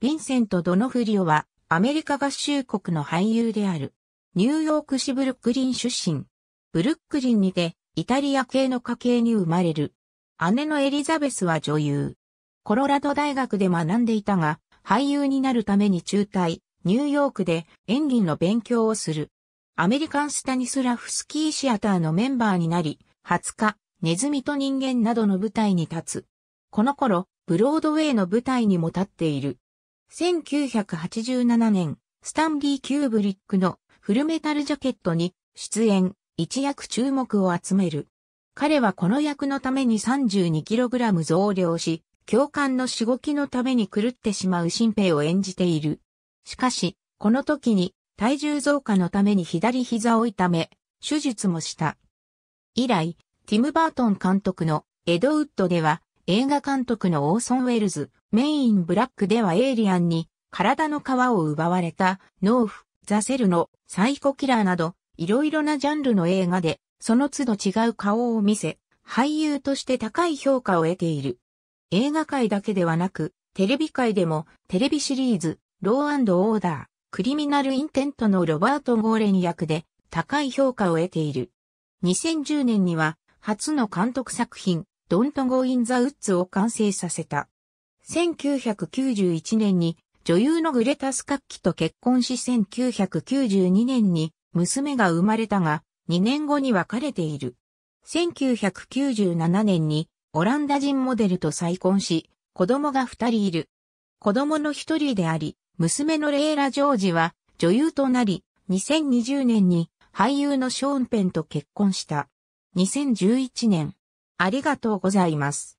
ヴィンセント・ドノフリオは、アメリカ合衆国の俳優である。ニューヨーク市ブルックリン出身。ブルックリンにて、イタリア系の家系に生まれる。姉のエリザベスは女優。コロラド大学で学んでいたが、俳優になるために中退、ニューヨークで演技の勉強をする。アメリカンスタニスラフスキーシアターのメンバーになり、20日、ネズミと人間などの舞台に立つ。この頃、ブロードウェイの舞台にも立っている。1987年、スタンリー・キューブリックのフルメタルジャケットに出演、一躍注目を集める。彼はこの役のために 32kg 増量し、共感のしごきのために狂ってしまう新兵を演じている。しかし、この時に体重増加のために左膝を痛め、手術もした。以来、ティム・バートン監督のエドウッドでは映画監督のオーソン・ウェルズ、メイン・ブラックではエイリアンに体の皮を奪われた、ノーフ、ザ・セルのサイコキラーなど、いろいろなジャンルの映画で、その都度違う顔を見せ、俳優として高い評価を得ている。映画界だけではなく、テレビ界でも、テレビシリーズ、ローオーダー、クリミナル・インテントのロバート・ゴーレン役で、高い評価を得ている。2010年には、初の監督作品、Don't Go in the Woods を完成させた。1991年に女優のグレタスカッキと結婚し1992年に娘が生まれたが2年後に別れている。1997年にオランダ人モデルと再婚し子供が2人いる。子供の1人であり、娘のレイラ・ジョージは女優となり、2020年に俳優のショーンペンと結婚した。2011年、ありがとうございます。